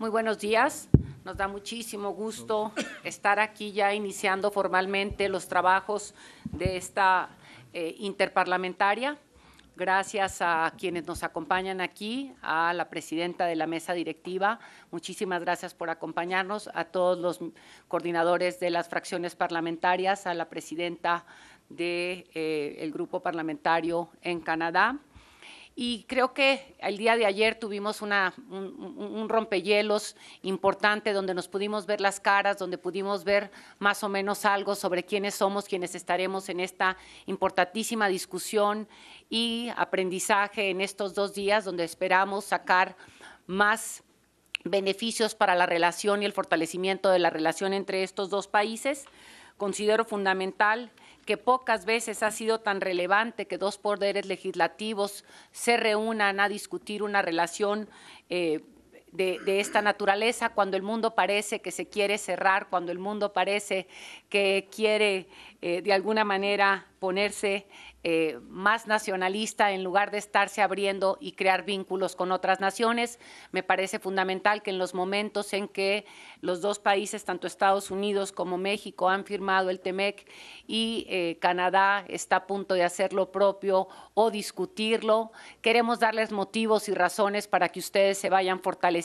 Muy buenos días. Nos da muchísimo gusto estar aquí ya iniciando formalmente los trabajos de esta eh, interparlamentaria. Gracias a quienes nos acompañan aquí, a la presidenta de la mesa directiva. Muchísimas gracias por acompañarnos, a todos los coordinadores de las fracciones parlamentarias, a la presidenta del de, eh, el grupo parlamentario en Canadá y creo que el día de ayer tuvimos un, un, rompehielos importante donde nos pudimos ver las caras, donde pudimos ver más o menos algo sobre quiénes somos, quienes estaremos en esta importantísima discusión y aprendizaje en estos dos días, donde esperamos sacar más beneficios para la relación y el fortalecimiento de la relación entre estos dos países. Considero fundamental que pocas veces ha sido tan relevante que dos poderes legislativos se reúnan a discutir una relación eh, de, esta naturaleza, cuando el mundo parece que se quiere cerrar, cuando el mundo parece que quiere eh, de alguna manera ponerse eh, más nacionalista en lugar de estarse abriendo y crear vínculos con otras naciones. Me parece fundamental que en los momentos en que los dos países, tanto Estados Unidos como México, han firmado el TEMEC y eh, Canadá está a punto de hacer lo propio o discutirlo, queremos darles motivos y razones para que ustedes se vayan fortaleciendo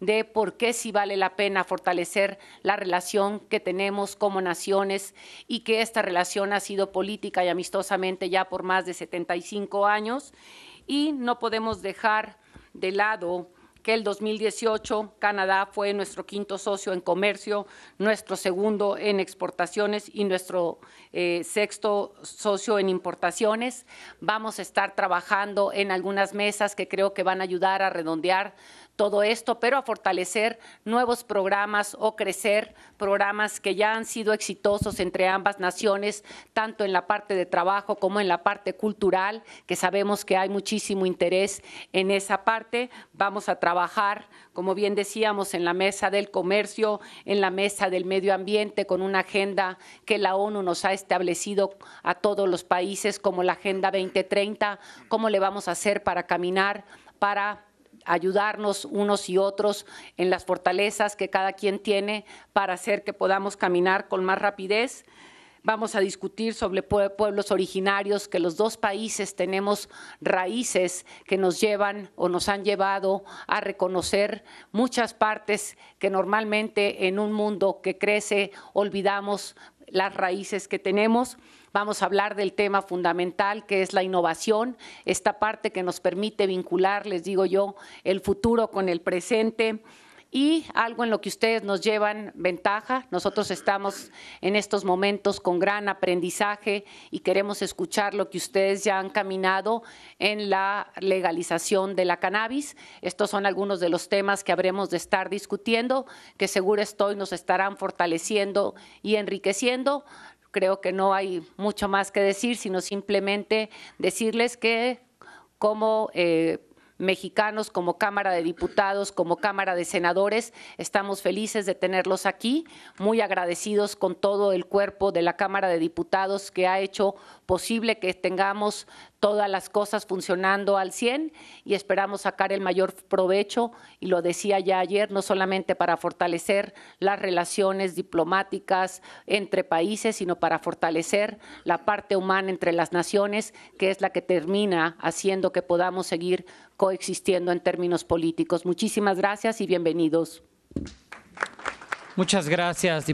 de por qué sí vale la pena fortalecer la relación que tenemos como naciones y que esta relación ha sido política y amistosamente ya por más de 75 años. Y no podemos dejar de lado que el 2018 Canadá fue nuestro quinto socio en comercio, nuestro segundo en exportaciones y nuestro eh, sexto socio en importaciones. Vamos a estar trabajando en algunas mesas que creo que van a ayudar a redondear todo esto, pero a fortalecer nuevos programas o crecer programas que ya han sido exitosos entre ambas naciones, tanto en la parte de trabajo como en la parte cultural, que sabemos que hay muchísimo interés en esa parte. Vamos a trabajar, como bien decíamos, en la mesa del comercio, en la mesa del medio ambiente, con una agenda que la ONU nos ha establecido a todos los países, como la Agenda 2030, cómo le vamos a hacer para caminar, para ayudarnos unos y otros en las fortalezas que cada quien tiene para hacer que podamos caminar con más rapidez. Vamos a discutir sobre pueblos originarios, que los dos países tenemos raíces que nos llevan o nos han llevado a reconocer muchas partes que normalmente en un mundo que crece olvidamos las raíces que tenemos. Vamos a hablar del tema fundamental que es la innovación, esta parte que nos permite vincular, les digo yo, el futuro con el presente y algo en lo que ustedes nos llevan ventaja. Nosotros estamos en estos momentos con gran aprendizaje y queremos escuchar lo que ustedes ya han caminado en la legalización de la cannabis. Estos son algunos de los temas que habremos de estar discutiendo, que seguro estoy nos estarán fortaleciendo y enriqueciendo creo que no hay mucho más que decir, sino simplemente decirles que como eh, mexicanos, como Cámara de Diputados, como Cámara de Senadores. Estamos felices de tenerlos aquí, muy agradecidos con todo el cuerpo de la Cámara de Diputados que ha hecho posible que tengamos todas las cosas funcionando al 100 y esperamos sacar el mayor provecho, y lo decía ya ayer, no solamente para fortalecer las relaciones diplomáticas entre países, sino para fortalecer la parte humana entre las naciones, que es la que termina haciendo que podamos seguir coexistiendo en términos políticos. Muchísimas gracias y bienvenidos. Muchas gracias,